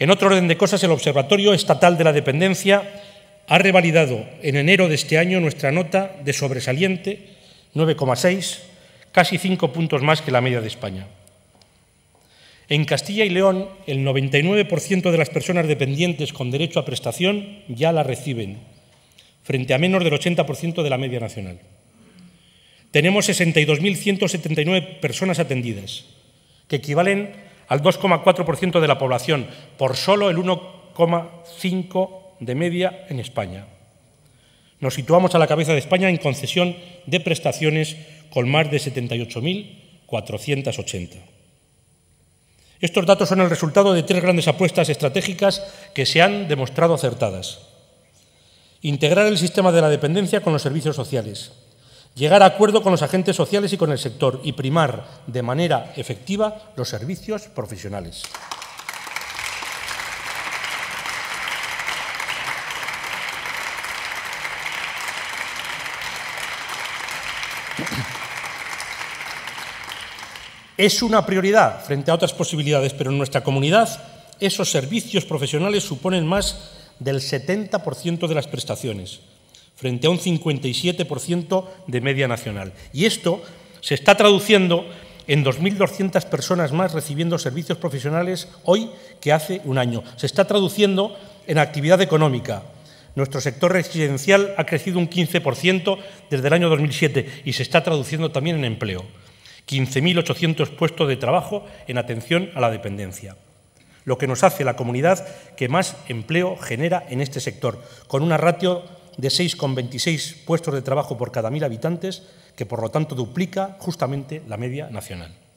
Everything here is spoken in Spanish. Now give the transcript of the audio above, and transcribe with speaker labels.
Speaker 1: En otro orden de cosas, el Observatorio Estatal de la Dependencia ha revalidado en enero de este año nuestra nota de sobresaliente 9,6, casi cinco puntos más que la media de España. En Castilla y León, el 99% de las personas dependientes con derecho a prestación ya la reciben, frente a menos del 80% de la media nacional. Tenemos 62.179 personas atendidas, que equivalen al 2,4% de la población, por solo el 1,5% de media en España. Nos situamos a la cabeza de España en concesión de prestaciones con más de 78.480. Estos datos son el resultado de tres grandes apuestas estratégicas que se han demostrado acertadas. Integrar el sistema de la dependencia con los servicios sociales, llegar a acuerdo con los agentes sociales y con el sector y primar de manera efectiva los servicios profesionales. Es una prioridad frente a otras posibilidades, pero en nuestra comunidad esos servicios profesionales suponen más del 70% de las prestaciones frente a un 57% de media nacional. Y esto se está traduciendo en 2.200 personas más recibiendo servicios profesionales hoy que hace un año. Se está traduciendo en actividad económica. Nuestro sector residencial ha crecido un 15% desde el año 2007 y se está traduciendo también en empleo. 15.800 puestos de trabajo en atención a la dependencia, lo que nos hace la comunidad que más empleo genera en este sector, con una ratio de 6,26 puestos de trabajo por cada mil habitantes, que por lo tanto duplica justamente la media nacional.